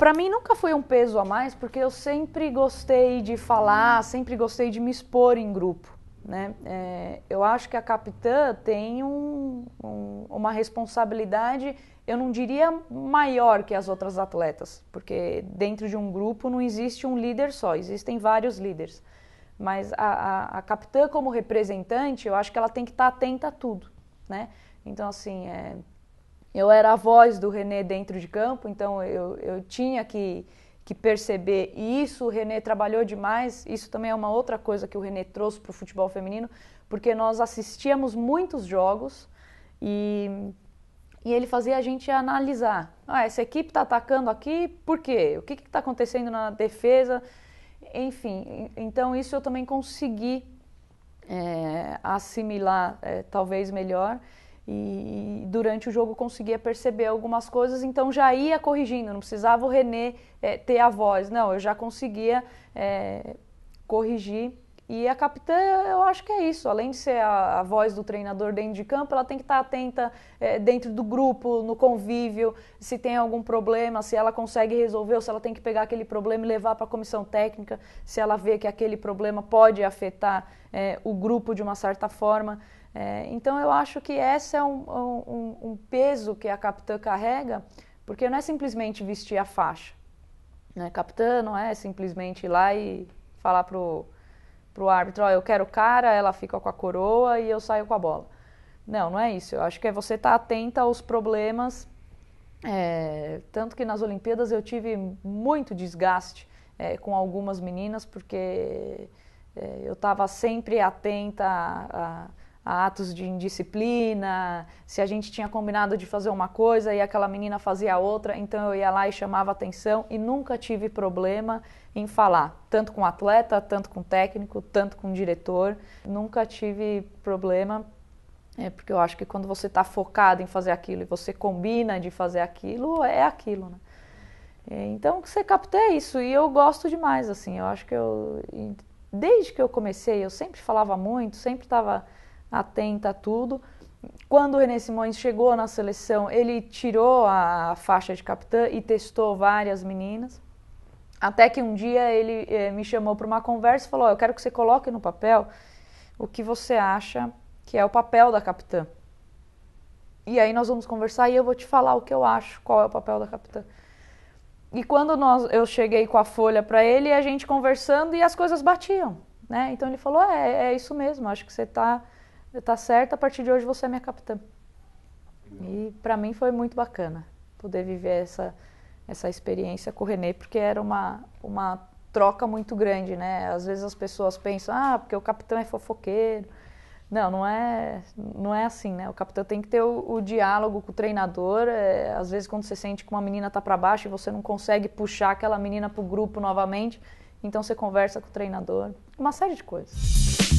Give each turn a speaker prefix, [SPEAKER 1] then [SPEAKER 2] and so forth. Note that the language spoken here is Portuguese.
[SPEAKER 1] para mim nunca foi um peso a mais, porque eu sempre gostei de falar, sempre gostei de me expor em grupo. Né? É, eu acho que a capitã tem um, um, uma responsabilidade, eu não diria maior que as outras atletas, porque dentro de um grupo não existe um líder só, existem vários líderes. Mas a, a, a capitã, como representante, eu acho que ela tem que estar tá atenta a tudo. Né? Então, assim, é, eu era a voz do René dentro de campo, então eu, eu tinha que, que perceber e isso. O René trabalhou demais. Isso também é uma outra coisa que o René trouxe para o futebol feminino, porque nós assistíamos muitos jogos e, e ele fazia a gente analisar. Ah, essa equipe está atacando aqui, por quê? O que está acontecendo na defesa? Enfim, então isso eu também consegui é, assimilar é, talvez melhor e, durante o jogo conseguia perceber algumas coisas, então já ia corrigindo, não precisava o René é, eh, ter a voz, não, eu já conseguia é, corrigir. E a capitã, eu acho que é isso. Além de ser a, a voz do treinador dentro de campo, ela tem que estar atenta é, dentro do grupo, no convívio, se tem algum problema, se ela consegue resolver, ou se ela tem que pegar aquele problema e levar para a comissão técnica, se ela vê que aquele problema pode afetar o grupo de uma certa forma. É, então eu acho que esse é um, um, um, peso que a capitã carrega, porque não é simplesmente vestir a faixa. Né? Capitã não é simplesmente ir lá e falar pro, pro árbitro, oh, eu quero cara, ela fica com a coroa e eu saio com a bola. Não, não é isso. Eu acho que é você estar tá atenta aos problemas. É, tanto que nas Olimpíadas eu tive muito desgaste é, com algumas meninas, porque é, eu estava sempre atenta a, a atos de indisciplina, se a gente tinha combinado de fazer uma coisa e aquela menina fazia outra, então eu ia lá e chamava atenção e nunca tive problema em falar, tanto com atleta, tanto com técnico, tanto com diretor, nunca tive problema, é porque eu acho que quando você está focado em fazer aquilo e você combina de fazer aquilo, é aquilo, né? É, então, você captei isso e eu gosto demais, assim, eu acho que eu... Desde que eu comecei, eu sempre falava muito, sempre estava atenta a tudo. Quando o René Simões chegou na seleção, ele tirou a faixa de capitã e testou várias meninas. Até que um dia ele eh, me chamou para uma conversa e falou: oh, Eu quero que você coloque no papel o que você acha que é o papel da capitã. E aí nós vamos conversar e eu vou te falar o que eu acho, qual é o papel da capitã. E quando nós, eu cheguei com a folha para ele, a gente conversando e as coisas batiam. Né? Então ele falou: é, é isso mesmo, acho que você está tá certo, a partir de hoje você é minha capitã. E para mim foi muito bacana poder viver essa, essa experiência com o René, porque era uma, uma troca muito grande, né? Às vezes as pessoas pensam, ah, porque o capitão é fofoqueiro. Não, não é, não é assim, né? O capitão tem que ter o, o diálogo com o treinador. É, às vezes, quando você sente que uma menina tá para baixo e você não consegue puxar aquela menina pro grupo novamente, então você conversa com o treinador. Uma série de coisas.